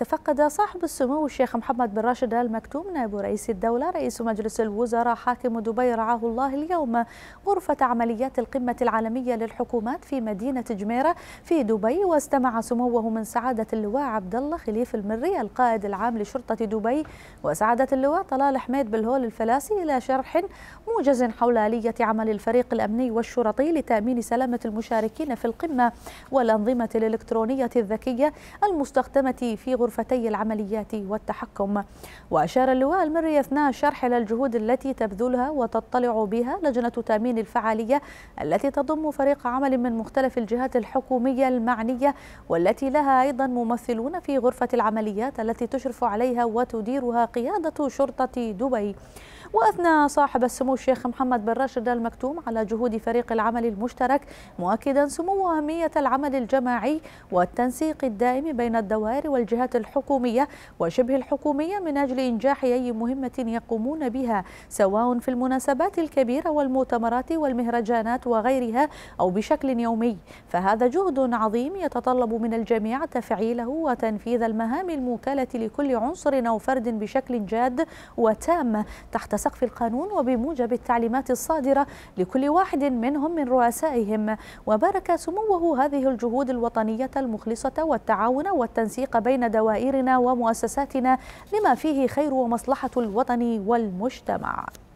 تفقد صاحب السمو الشيخ محمد بن راشد آل مكتوم نائب رئيس الدولة رئيس مجلس الوزراء حاكم دبي رعاه الله اليوم غرفة عمليات القمة العالمية للحكومات في مدينة جميرة في دبي واستمع سموه من سعادة اللواء عبد الله خليف المري القائد العام لشرطة دبي وسعادة اللواء طلال حميد بالهول الفلاسي إلى شرح موجز حول آلية عمل الفريق الأمني والشرطي لتأمين سلامة المشاركين في القمة والأنظمة الإلكترونية الذكية المستخدمة في غرفة غرفتي العمليات والتحكم وأشار اللواء المري أثناء الشرح إلى الجهود التي تبذلها وتطلع بها لجنة تامين الفعالية التي تضم فريق عمل من مختلف الجهات الحكومية المعنية والتي لها أيضا ممثلون في غرفة العمليات التي تشرف عليها وتديرها قيادة شرطة دبي وأثنى صاحب السمو الشيخ محمد بن راشد المكتوم على جهود فريق العمل المشترك مؤكدا سمو أهمية العمل الجماعي والتنسيق الدائم بين الدوائر والجهات الحكومية وشبه الحكومية من أجل إنجاح أي مهمة يقومون بها سواء في المناسبات الكبيرة والمؤتمرات والمهرجانات وغيرها أو بشكل يومي فهذا جهد عظيم يتطلب من الجميع تفعيله وتنفيذ المهام الموكلة لكل عنصر أو فرد بشكل جاد وتام تحت سقف القانون وبموجب التعليمات الصادرة لكل واحد منهم من رؤسائهم وبارك سموه هذه الجهود الوطنية المخلصة والتعاون والتنسيق بين دوائرنا ومؤسساتنا لما فيه خير ومصلحة الوطن والمجتمع